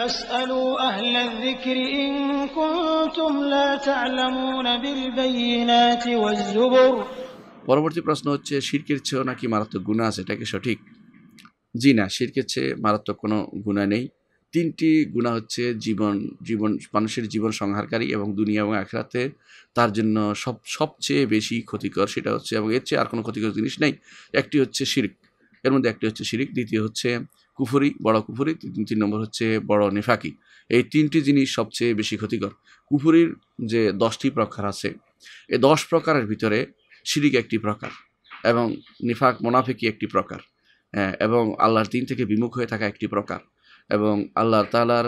পরবর্তী প্রশ্ন হচ্ছে শিরকের চেয়েও নাকি মারাত্মক গুণা আছে এটা কি সঠিক জি না শিরকের চেয়ে মারাত্মক কোনো গুণা নেই তিনটি গুণা হচ্ছে জীবন জীবন মানুষের জীবন সংহারকারী এবং দুনিয়া এবং আখরাতে তার জন্য সব সবচেয়ে বেশি ক্ষতিকর সেটা হচ্ছে এবং এর চেয়ে আর কোনো ক্ষতিকর জিনিস নেই একটি হচ্ছে শির্ক এর মধ্যে একটি হচ্ছে শিরিক দ্বিতীয় হচ্ছে কুফুরি বড় কুফুরি তিন নম্বর হচ্ছে বড় নেফাকি এই তিনটি জিনিস সবচেয়ে বেশি ক্ষতিকর কুফুরির যে দশটি প্রকার আছে এই দশ প্রকারের ভিতরে শিরিক একটি প্রকার এবং নিফাক মোনাফিকি একটি প্রকার হ্যাঁ, এবং আল্লাহর দিন থেকে বিমুখ হয়ে থাকা একটি প্রকার এবং আল্লাহ তালার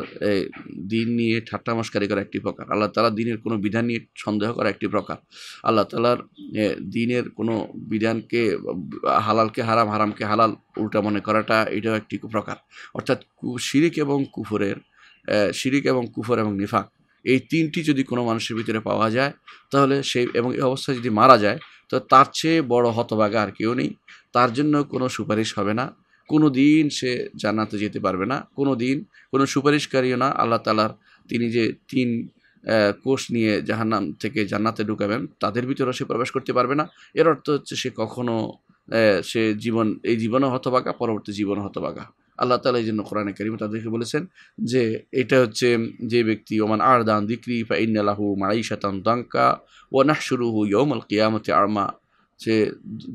দিন নিয়ে ঠাট্টা মাস্কারি করা একটি প্রকার আল্লাহ তালার দিনের কোনো বিধান নিয়ে সন্দেহ করা একটি প্রকার আল্লাহ তালার দিনের কোনো বিধানকে হালালকে হারাম হারামকে হালাল উল্টা মনে করাটা এটাও একটি প্রকার অর্থাৎ শিরিক এবং কুফরের শিরিক এবং কুফর এবং নিফাক এই তিনটি যদি কোনো মানুষের ভিতরে পাওয়া যায় তাহলে সেই এবং এই অবস্থায় যদি মারা যায় তো তার চেয়ে বড় হতবাগা আর কেউ নেই তার জন্য কোনো সুপারিশ হবে না কোনো দিন সে জান্নাতে যেতে পারবে না কোনো দিন কোনো সুপারিশকারীও না আল্লাহ তালার তিনি যে তিন কোষ নিয়ে জাহান্নাম থেকে জান্নাতে ঢুকাবেন তাদের ভিতরে সে প্রবেশ করতে পারবে না এর অর্থ হচ্ছে সে কখনো সে জীবন এই জীবনও হতবাগা পরবর্তী জীবন হতবাগা আল্লাহ তালা এই জন্য কোরআনে কারিম তাদেরকে বলেছেন যে এটা হচ্ছে যে ব্যক্তি ওমান আর দান দিক্রি ফা ইন্নালাহু মারাই শাতান দাঙ্কা ও শুরু হু ইয়মল কিয়ামতে আরমা সে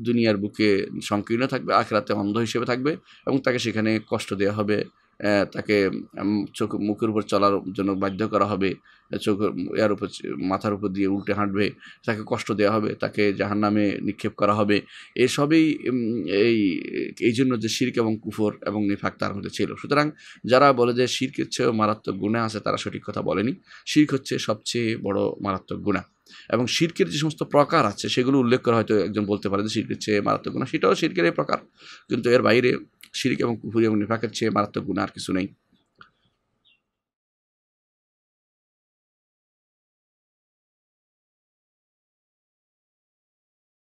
দুনিয়ার বুকে সংকীর্ণ থাকবে রাতে অন্ধ হিসেবে থাকবে এবং তাকে সেখানে কষ্ট দেওয়া হবে তাকে চোখ মুখের উপর চলার জন্য বাধ্য করা হবে চোখ এর উপর মাথার উপর দিয়ে উল্টে হাঁটবে তাকে কষ্ট দেওয়া হবে তাকে জাহার নামে নিক্ষেপ করা হবে এসবই এই এই জন্য যে শির্ক এবং কুফর এবং নিফাক তার মধ্যে ছিল সুতরাং যারা বলে যে শির্কের চেয়েও মারাত্মক গুণা আছে তারা সঠিক কথা বলেনি শির্ক হচ্ছে সবচেয়ে বড় মারাত্মক গুণা এবং শির্কের যে সমস্ত প্রকার আছে সেগুলো উল্লেখ করা হয়তো একজন বলতে পারে যে শির্কের চেয়ে মারাত্মক গুণা সেটাও শির্কের প্রকার কিন্তু এর বাইরে শিরিক এবং কুফুরি এবং নিফাকের চেয়ে মারাত্মক গুণা আর কিছু নেই